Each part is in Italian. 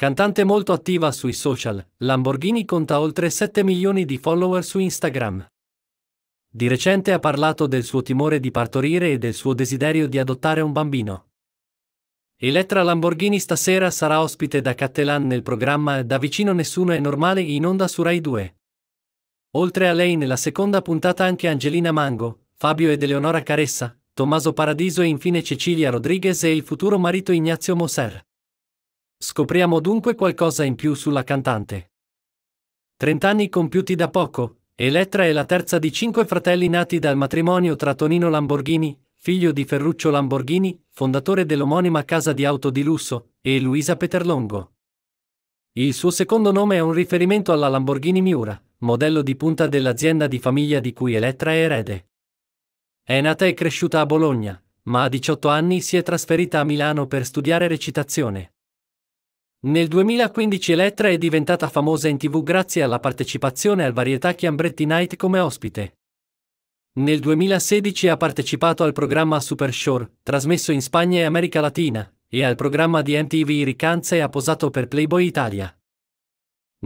Cantante molto attiva sui social, Lamborghini conta oltre 7 milioni di follower su Instagram. Di recente ha parlato del suo timore di partorire e del suo desiderio di adottare un bambino. Elettra Lamborghini stasera sarà ospite da Cattelan nel programma Da vicino nessuno è normale in onda su Rai 2. Oltre a lei nella seconda puntata anche Angelina Mango, Fabio ed Eleonora Caressa, Tommaso Paradiso e infine Cecilia Rodriguez e il futuro marito Ignazio Moser. Scopriamo dunque qualcosa in più sulla cantante. Trent'anni compiuti da poco, Elettra è la terza di cinque fratelli nati dal matrimonio tra Tonino Lamborghini, figlio di Ferruccio Lamborghini, fondatore dell'omonima casa di auto di lusso, e Luisa Peterlongo. Il suo secondo nome è un riferimento alla Lamborghini Miura, modello di punta dell'azienda di famiglia di cui Elettra è erede. È nata e cresciuta a Bologna, ma a 18 anni si è trasferita a Milano per studiare recitazione. Nel 2015 Elettra è diventata famosa in tv grazie alla partecipazione al varietà Chiambretti Night come ospite. Nel 2016 ha partecipato al programma Super Shore, trasmesso in Spagna e America Latina, e al programma di MTV Ricanza e ha posato per Playboy Italia.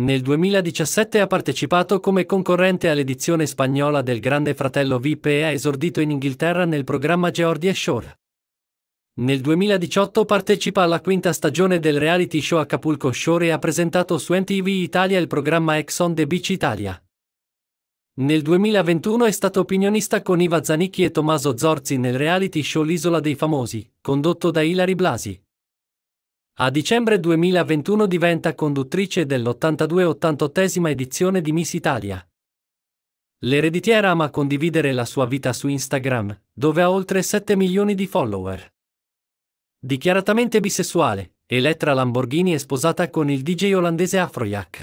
Nel 2017 ha partecipato come concorrente all'edizione spagnola del Grande Fratello VIP e ha esordito in Inghilterra nel programma Geordie Shore. Nel 2018 partecipa alla quinta stagione del reality show Acapulco Shore e ha presentato su NTV Italia il programma Exxon the Beach Italia. Nel 2021 è stato opinionista con Iva Zanicchi e Tommaso Zorzi nel reality show L'Isola dei Famosi, condotto da Ilari Blasi. A dicembre 2021 diventa conduttrice dell'82-88 edizione di Miss Italia. L'ereditiera ama condividere la sua vita su Instagram, dove ha oltre 7 milioni di follower. Dichiaratamente bisessuale, Elettra Lamborghini è sposata con il DJ olandese Afrojack.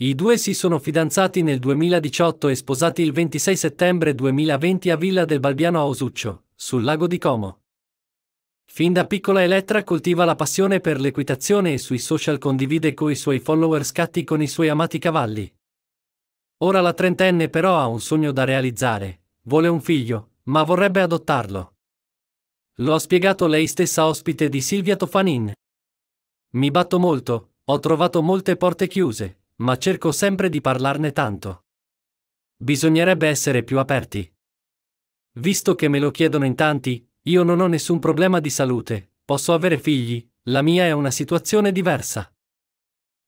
I due si sono fidanzati nel 2018 e sposati il 26 settembre 2020 a Villa del Balbiano a Osuccio, sul lago di Como. Fin da piccola Elettra coltiva la passione per l'equitazione e sui social condivide coi suoi follower scatti con i suoi amati cavalli. Ora la trentenne però ha un sogno da realizzare, vuole un figlio, ma vorrebbe adottarlo. Lo ha spiegato lei stessa ospite di Silvia Tofanin. Mi batto molto, ho trovato molte porte chiuse, ma cerco sempre di parlarne tanto. Bisognerebbe essere più aperti. Visto che me lo chiedono in tanti, io non ho nessun problema di salute, posso avere figli, la mia è una situazione diversa.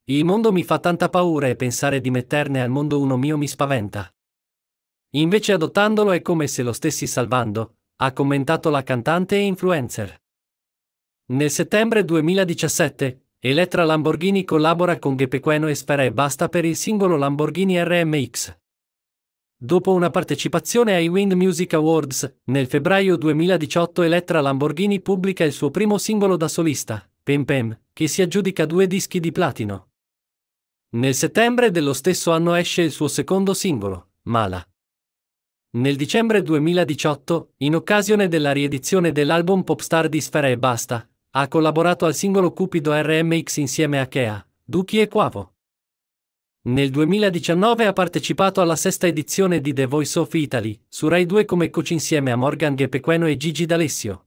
Il mondo mi fa tanta paura e pensare di metterne al mondo uno mio mi spaventa. Invece adottandolo è come se lo stessi salvando, ha commentato la cantante e influencer. Nel settembre 2017, Elettra Lamborghini collabora con Gepequeno e Sfera e Basta per il singolo Lamborghini RMX. Dopo una partecipazione ai Wind Music Awards, nel febbraio 2018 Elettra Lamborghini pubblica il suo primo singolo da solista, Pem Pem, che si aggiudica due dischi di platino. Nel settembre dello stesso anno esce il suo secondo singolo, Mala. Nel dicembre 2018, in occasione della riedizione dell'album Popstar di Sfera e Basta, ha collaborato al singolo Cupido RMX insieme a Kea, Duki e Quavo. Nel 2019 ha partecipato alla sesta edizione di The Voice of Italy, su Rai 2 come coach insieme a Morgan Ghepequeno e Gigi D'Alessio.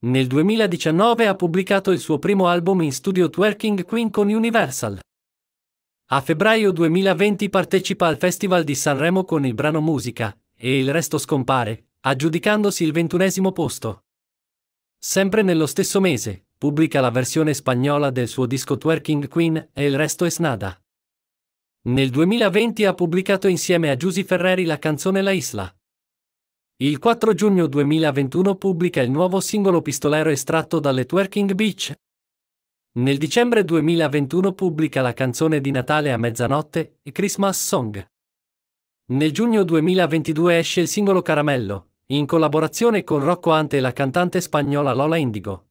Nel 2019 ha pubblicato il suo primo album in studio Twerking Queen con Universal. A febbraio 2020 partecipa al Festival di Sanremo con il brano Musica, e il resto scompare, aggiudicandosi il ventunesimo posto. Sempre nello stesso mese, pubblica la versione spagnola del suo disco Twerking Queen e il resto è snada. Nel 2020 ha pubblicato insieme a Giusy Ferreri la canzone La Isla. Il 4 giugno 2021 pubblica il nuovo singolo pistolero estratto dalle Twerking Beach, nel dicembre 2021 pubblica la canzone di Natale a mezzanotte, Christmas Song. Nel giugno 2022 esce il singolo Caramello, in collaborazione con Rocco Ante e la cantante spagnola Lola Indigo.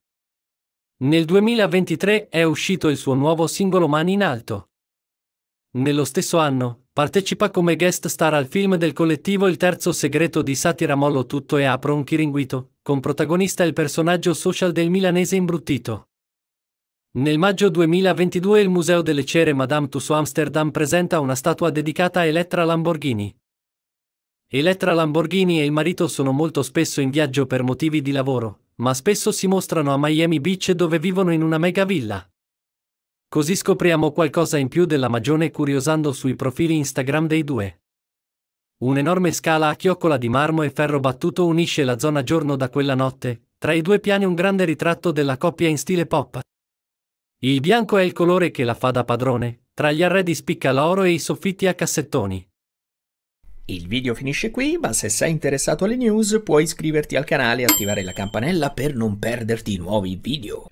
Nel 2023 è uscito il suo nuovo singolo Mani in alto. Nello stesso anno, partecipa come guest star al film del collettivo Il terzo segreto di Satira Mollo Tutto e Apro un Chiringuito, con protagonista il personaggio social del milanese imbruttito. Nel maggio 2022 il Museo delle Cere Madame Tussauds Amsterdam presenta una statua dedicata a Elettra Lamborghini. Elettra Lamborghini e il marito sono molto spesso in viaggio per motivi di lavoro, ma spesso si mostrano a Miami Beach dove vivono in una mega villa. Così scopriamo qualcosa in più della magione curiosando sui profili Instagram dei due. Un'enorme scala a chioccola di marmo e ferro battuto unisce la zona giorno da quella notte, tra i due piani un grande ritratto della coppia in stile pop. Il bianco è il colore che la fa da padrone, tra gli arredi spicca l'oro e i soffitti a cassettoni. Il video finisce qui, ma se sei interessato alle news puoi iscriverti al canale e attivare la campanella per non perderti nuovi video.